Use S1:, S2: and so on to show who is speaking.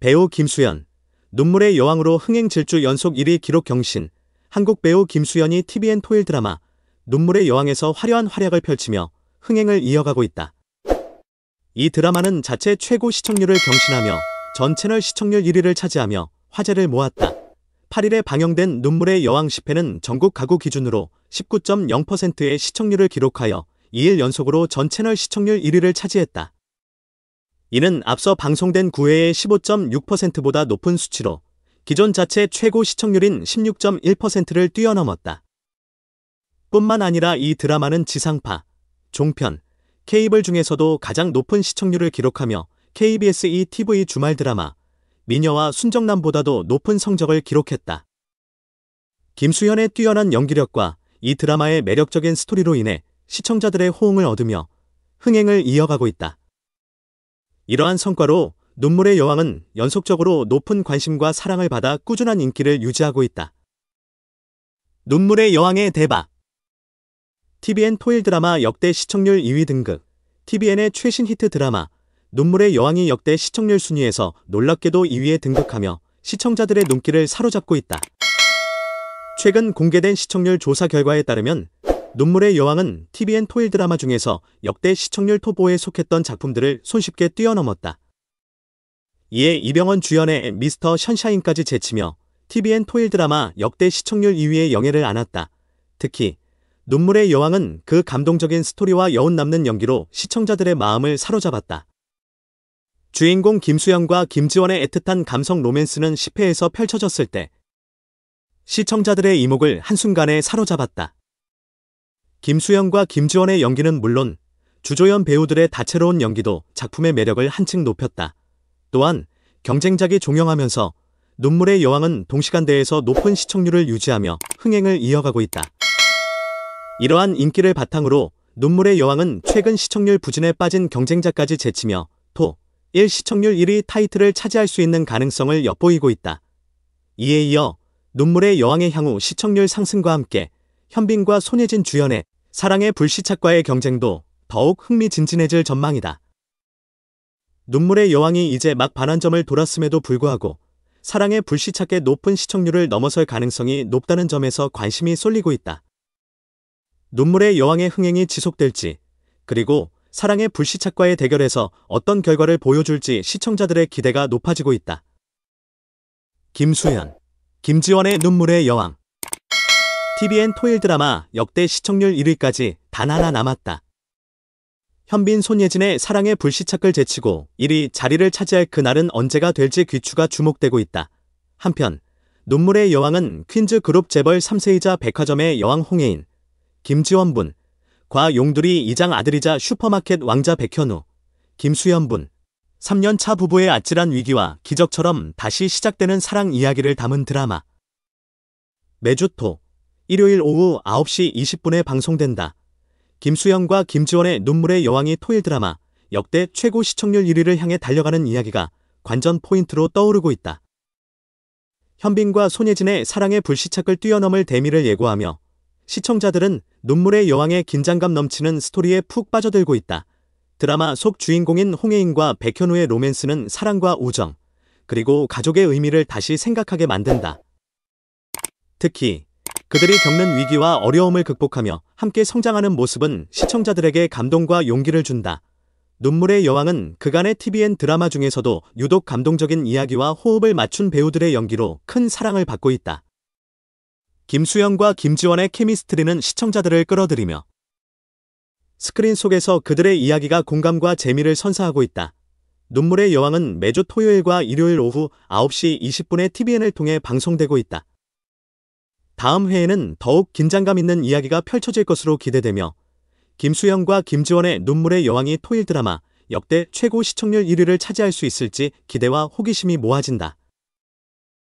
S1: 배우 김수현, 눈물의 여왕으로 흥행 질주 연속 1위 기록 경신, 한국 배우 김수현이 TVN 토일 드라마 눈물의 여왕에서 화려한 활약을 펼치며 흥행을 이어가고 있다. 이 드라마는 자체 최고 시청률을 경신하며 전 채널 시청률 1위를 차지하며 화제를 모았다. 8일에 방영된 눈물의 여왕 10회는 전국 가구 기준으로 19.0%의 시청률을 기록하여 2일 연속으로 전 채널 시청률 1위를 차지했다. 이는 앞서 방송된 9회의 15.6%보다 높은 수치로 기존 자체 최고 시청률인 16.1%를 뛰어넘었다. 뿐만 아니라 이 드라마는 지상파, 종편, 케이블 중에서도 가장 높은 시청률을 기록하며 KBS ETV 주말 드라마 미녀와 순정남보다도 높은 성적을 기록했다. 김수현의 뛰어난 연기력과 이 드라마의 매력적인 스토리로 인해 시청자들의 호응을 얻으며 흥행을 이어가고 있다. 이러한 성과로 눈물의 여왕은 연속적으로 높은 관심과 사랑을 받아 꾸준한 인기를 유지하고 있다. 눈물의 여왕의 대박 TVN 토일 드라마 역대 시청률 2위 등극 TVN의 최신 히트 드라마 눈물의 여왕이 역대 시청률 순위에서 놀랍게도 2위에 등극하며 시청자들의 눈길을 사로잡고 있다. 최근 공개된 시청률 조사 결과에 따르면 눈물의 여왕은 TVN 토일 드라마 중에서 역대 시청률 토보에 속했던 작품들을 손쉽게 뛰어넘었다. 이에 이병헌 주연의 미스터 션샤인까지 제치며 TVN 토일 드라마 역대 시청률 2위에 영예를 안았다. 특히 눈물의 여왕은 그 감동적인 스토리와 여운 남는 연기로 시청자들의 마음을 사로잡았다. 주인공 김수영과 김지원의 애틋한 감성 로맨스는 10회에서 펼쳐졌을 때 시청자들의 이목을 한순간에 사로잡았다. 김수현과 김지원의 연기는 물론 주조연 배우들의 다채로운 연기도 작품의 매력을 한층 높였다. 또한 경쟁작이 종영하면서 눈물의 여왕은 동시간대에서 높은 시청률을 유지하며 흥행을 이어가고 있다. 이러한 인기를 바탕으로 눈물의 여왕은 최근 시청률 부진에 빠진 경쟁자까지 제치며 토, 1 시청률 1위 타이틀을 차지할 수 있는 가능성을 엿보이고 있다. 이에 이어 눈물의 여왕의 향후 시청률 상승과 함께 현빈과 손예진 주연의 사랑의 불시착과의 경쟁도 더욱 흥미진진해질 전망이다. 눈물의 여왕이 이제 막 반환점을 돌았음에도 불구하고 사랑의 불시착의 높은 시청률을 넘어설 가능성이 높다는 점에서 관심이 쏠리고 있다. 눈물의 여왕의 흥행이 지속될지 그리고 사랑의 불시착과의 대결에서 어떤 결과를 보여줄지 시청자들의 기대가 높아지고 있다. 김수현, 김지원의 눈물의 여왕 TVN 토일 드라마 역대 시청률 1위까지 단 하나 남았다. 현빈 손예진의 사랑의 불시착을 제치고 1위 자리를 차지할 그날은 언제가 될지 귀추가 주목되고 있다. 한편 눈물의 여왕은 퀸즈 그룹 재벌 3세이자 백화점의 여왕 홍혜인, 김지원 분, 과 용두리 이장 아들이자 슈퍼마켓 왕자 백현우, 김수현 분, 3년차 부부의 아찔한 위기와 기적처럼 다시 시작되는 사랑 이야기를 담은 드라마. 매주 토 일요일 오후 9시 20분에 방송된다. 김수영과 김지원의 눈물의 여왕이 토일 드라마 역대 최고 시청률 1위를 향해 달려가는 이야기가 관전 포인트로 떠오르고 있다. 현빈과 손예진의 사랑의 불시착을 뛰어넘을 대미를 예고하며 시청자들은 눈물의 여왕의 긴장감 넘치는 스토리에 푹 빠져들고 있다. 드라마 속 주인공인 홍혜인과 백현우의 로맨스는 사랑과 우정, 그리고 가족의 의미를 다시 생각하게 만든다. 특히 그들이 겪는 위기와 어려움을 극복하며 함께 성장하는 모습은 시청자들에게 감동과 용기를 준다. 눈물의 여왕은 그간의 TVN 드라마 중에서도 유독 감동적인 이야기와 호흡을 맞춘 배우들의 연기로 큰 사랑을 받고 있다. 김수영과 김지원의 케미스트리는 시청자들을 끌어들이며 스크린 속에서 그들의 이야기가 공감과 재미를 선사하고 있다. 눈물의 여왕은 매주 토요일과 일요일 오후 9시 20분에 TVN을 통해 방송되고 있다. 다음 회에는 더욱 긴장감 있는 이야기가 펼쳐질 것으로 기대되며 김수영과 김지원의 눈물의 여왕이 토일 드라마 역대 최고 시청률 1위를 차지할 수 있을지 기대와 호기심이 모아진다.